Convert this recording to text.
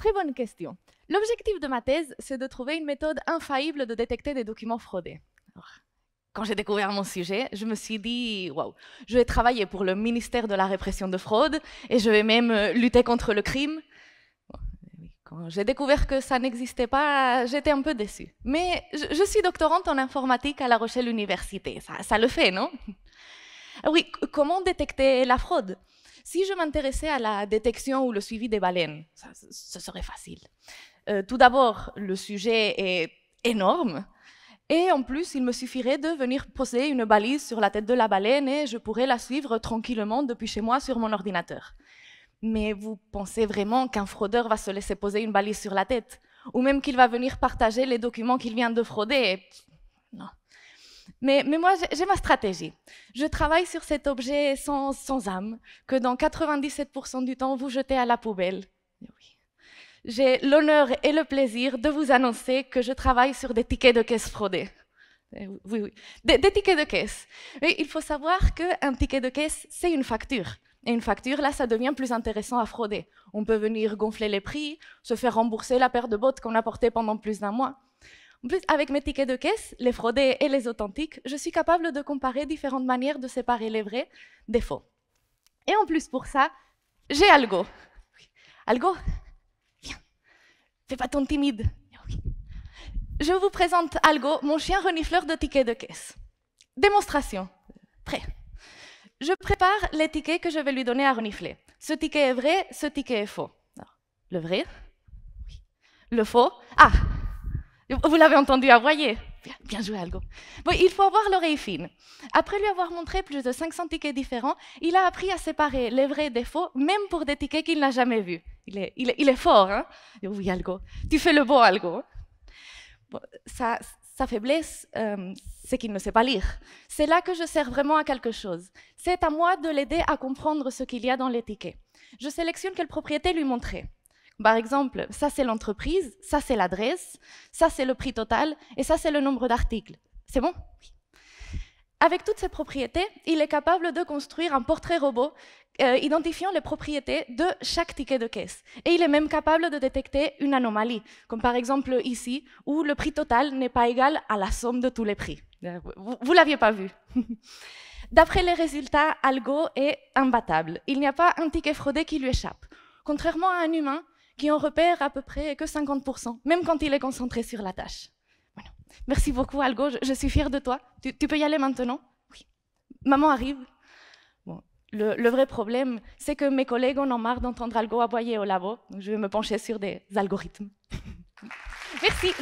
Très bonne question. L'objectif de ma thèse, c'est de trouver une méthode infaillible de détecter des documents fraudés. quand j'ai découvert mon sujet, je me suis dit, waouh, je vais travailler pour le ministère de la répression de fraude et je vais même euh, lutter contre le crime. Eh quand j'ai découvert que ça n'existait pas, j'étais un peu déçue. Mais je, suis doctorante en informatique à La Rochelle Université. Ça, ça le fait, non ah Oui, comment détecter la fraude si je m'intéressais à la détection ou le suivi des baleines, ça, ce serait facile. Euh, tout d'abord, le sujet est énorme. Et en plus, il me suffirait de venir poser une balise sur la tête de la baleine et je pourrais la suivre tranquillement depuis chez moi sur mon ordinateur. Mais vous pensez vraiment qu'un fraudeur va se laisser poser une balise sur la tête Ou même qu'il va venir partager les documents qu'il vient de frauder Non. mais moi, j'ai ma stratégie je travaille sur cet objet sans, âme, que dans 97% du temps, vous jetez à la poubelle. Eh J'ai l'honneur et le plaisir de vous annoncer que je travaille sur des tickets de caisse fraudés. Eh oui, Des, tickets de caisse. Mais il faut savoir qu'un ticket de caisse, c'est une facture. Et une facture, là, ça devient plus intéressant à frauder. On peut venir gonfler les prix, se faire rembourser la paire de bottes qu'on a portées pendant plus d'un mois. En plus, avec mes tickets de caisse, les fraudés et les authentiques, je suis capable de comparer différentes manières de séparer les vrais des faux. Et en plus pour ça, j'ai Algo. Algo, viens, fais pas ton timide. Je vous présente Algo, mon chien renifleur de tickets de caisse. Démonstration. Prêt. Je prépare les tickets que je vais lui donner à renifler. Ce ticket est vrai, ce ticket est faux. le vrai, le faux. Ah, vous l'avez entendu aboyer Bien joué, Algo. il faut avoir l'oreille fine. Après lui avoir montré plus de 500 tickets différents, il a appris à séparer les vrais des faux, même pour des tickets qu'il n'a jamais vus. Il est, il fort, hein Oui, Algo. Tu fais le beau, Algo. sa faiblesse, euh, c'est qu'il ne sait pas lire. C'est là que je sers vraiment à quelque chose. C'est à moi de l'aider à comprendre ce qu'il y a dans les tickets. Je sélectionne quelle propriété lui montrer. Par exemple, ça c'est l'entreprise, ça c'est l'adresse, ça c'est le prix total et ça c'est le nombre d'articles. C'est bon Avec toutes ces propriétés, il est capable de construire un portrait robot euh, identifiant les propriétés de chaque ticket de caisse. Et il est même capable de détecter une anomalie, comme par exemple ici, où le prix total n'est pas égal à la somme de tous les prix. Euh, vous, vous l'aviez pas vu. D'après les résultats, Algo est imbattable. Il n'y a pas un ticket fraudé qui lui échappe. Contrairement à un humain, qui en repère à peu près que 50%, même quand il est concentré sur la tâche. Merci beaucoup, Algo, je, suis fière de toi. Tu, peux y aller maintenant Oui. Maman arrive. Bon. Le, vrai problème, c'est que mes collègues en ont marre d'entendre Algo aboyer au labo. je vais me pencher sur des algorithmes. Merci.